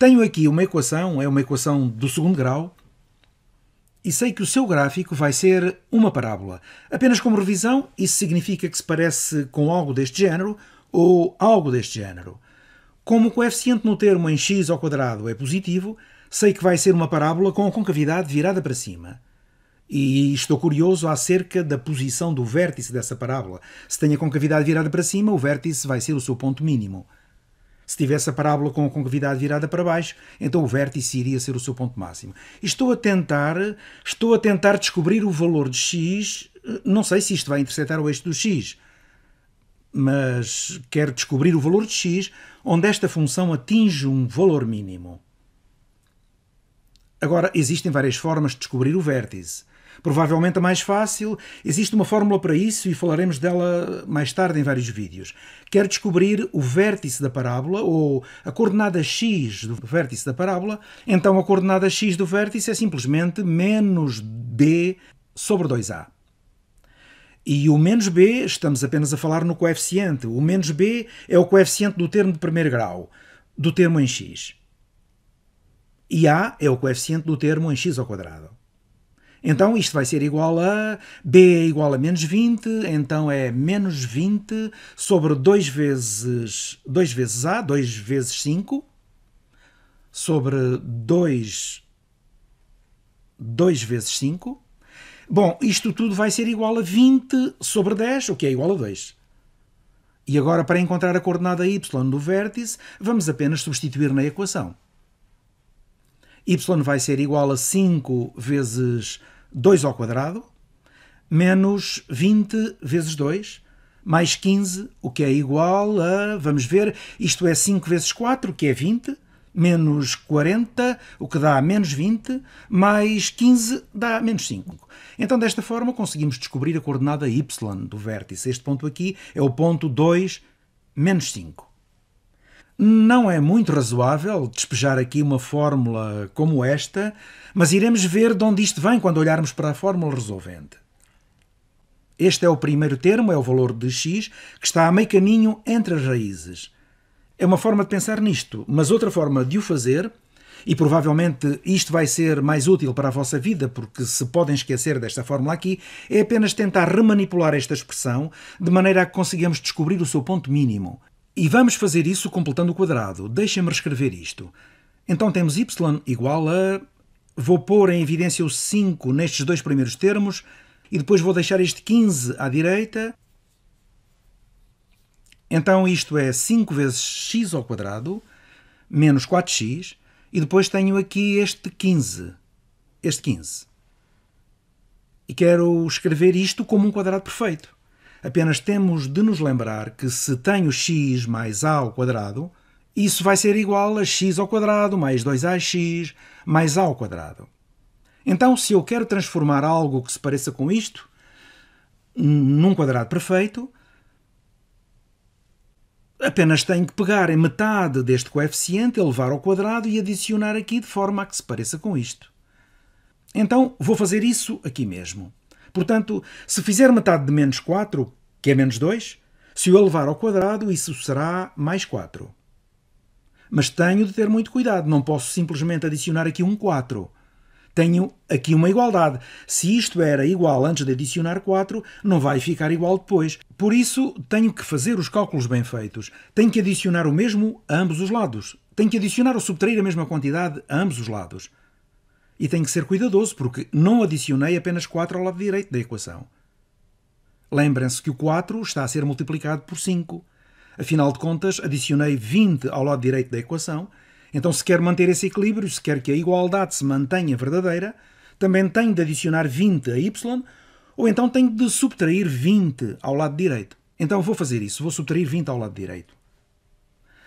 Tenho aqui uma equação, é uma equação do segundo grau, e sei que o seu gráfico vai ser uma parábola. Apenas como revisão, isso significa que se parece com algo deste género ou algo deste género. Como o coeficiente no termo em x ao quadrado é positivo, sei que vai ser uma parábola com a concavidade virada para cima. E estou curioso acerca da posição do vértice dessa parábola. Se tem a concavidade virada para cima, o vértice vai ser o seu ponto mínimo se tivesse a parábola com a concavidade virada para baixo, então o vértice iria ser o seu ponto máximo. E estou a tentar, estou a tentar descobrir o valor de x, eh, não sei se isto vai interceptar o eixo do x, mas quero descobrir o valor de x onde esta função atinge um valor mínimo. Agora, existem várias formas de descobrir o vértice. Provavelmente a mais fácil, existe uma fórmula para isso e falaremos dela mais tarde em vários vídeos. Quer descobrir o vértice da parábola ou a coordenada x do vértice da parábola? Então a coordenada x do vértice é simplesmente menos b sobre 2a. E o menos b, estamos apenas a falar no coeficiente. O menos b é o coeficiente do termo de primeiro grau, do termo em x. E a é o coeficiente do termo em x ao quadrado. Então isto vai ser igual a b é igual a menos 20, então é menos 20 sobre 2 vezes, 2 vezes a, 2 vezes 5, sobre 2, 2 vezes 5. Bom, isto tudo vai ser igual a 20 sobre 10, o que é igual a 2. E agora, para encontrar a coordenada y do vértice, vamos apenas substituir na equação y vai ser igual a 5 vezes 2 ao quadrado, menos 20 vezes 2, mais 15, o que é igual a, vamos ver, isto é 5 vezes 4, que é 20, menos 40, o que dá menos 20, mais 15 dá menos 5. Então, desta forma, conseguimos descobrir a coordenada y do vértice. Este ponto aqui é o ponto 2, menos 5. Não é muito razoável despejar aqui uma fórmula como esta, mas iremos ver de onde isto vem quando olharmos para a fórmula resolvente. Este é o primeiro termo, é o valor de x, que está a meio caminho entre as raízes. É uma forma de pensar nisto, mas outra forma de o fazer, e provavelmente isto vai ser mais útil para a vossa vida, porque se podem esquecer desta fórmula aqui, é apenas tentar remanipular esta expressão de maneira a que consigamos descobrir o seu ponto mínimo e vamos fazer isso completando o quadrado. Deixa-me reescrever isto. Então temos y igual a... Vou pôr em evidência o 5 nestes dois primeiros termos e depois vou deixar este 15 à direita. Então isto é 5 vezes x ao quadrado menos 4x e depois tenho aqui este 15. Este 15. E quero escrever isto como um quadrado perfeito. Apenas temos de nos lembrar que se tenho x mais a ao quadrado, isso vai ser igual a x ao quadrado mais 2ax mais a ao quadrado. Então, se eu quero transformar algo que se pareça com isto num quadrado perfeito, apenas tenho que pegar em metade deste coeficiente, elevar ao quadrado e adicionar aqui de forma a que se pareça com isto. Então, vou fazer isso aqui mesmo. Portanto, se fizer metade de menos 4, que é menos 2, se o elevar ao quadrado, isso será mais 4. Mas tenho de ter muito cuidado, não posso simplesmente adicionar aqui um 4. Tenho aqui uma igualdade. Se isto era igual antes de adicionar 4, não vai ficar igual depois. Por isso, tenho que fazer os cálculos bem feitos. Tenho que adicionar o mesmo a ambos os lados. Tenho que adicionar ou subtrair a mesma quantidade a ambos os lados. E tem que ser cuidadoso, porque não adicionei apenas 4 ao lado direito da equação. Lembrem-se que o 4 está a ser multiplicado por 5. Afinal de contas, adicionei 20 ao lado direito da equação. Então, se quer manter esse equilíbrio, se quer que a igualdade se mantenha verdadeira, também tenho de adicionar 20 a y, ou então tenho de subtrair 20 ao lado direito. Então, vou fazer isso. Vou subtrair 20 ao lado direito.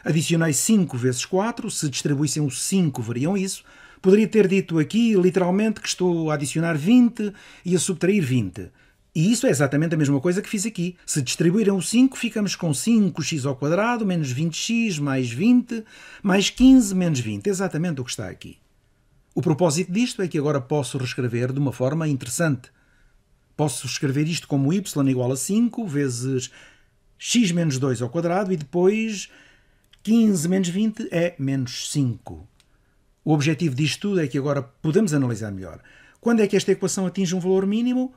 Adicionei 5 vezes 4, se distribuíssem o 5 variam isso. Poderia ter dito aqui, literalmente, que estou a adicionar 20 e a subtrair 20. E isso é exatamente a mesma coisa que fiz aqui. Se distribuírem o 5, ficamos com 5x ao quadrado menos 20x mais 20 mais 15 menos 20. Exatamente o que está aqui. O propósito disto é que agora posso reescrever de uma forma interessante. Posso escrever isto como y igual a 5 vezes x menos 2 ao quadrado e depois 15 menos 20 é menos 5. O objetivo disto tudo é que agora podemos analisar melhor. Quando é que esta equação atinge um valor mínimo?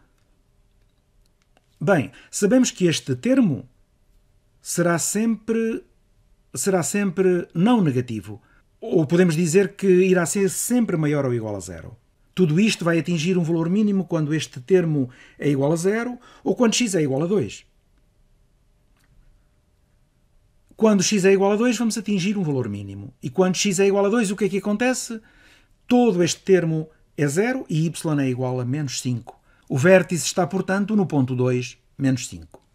Bem, sabemos que este termo será sempre será sempre não negativo, ou podemos dizer que irá ser sempre maior ou igual a zero. Tudo isto vai atingir um valor mínimo quando este termo é igual a zero ou quando x é igual a 2. Quando x é igual a 2, vamos atingir um valor mínimo. E quando x é igual a 2, o que é que acontece? Todo este termo é zero e y é igual a menos 5. O vértice está, portanto, no ponto 2, menos 5.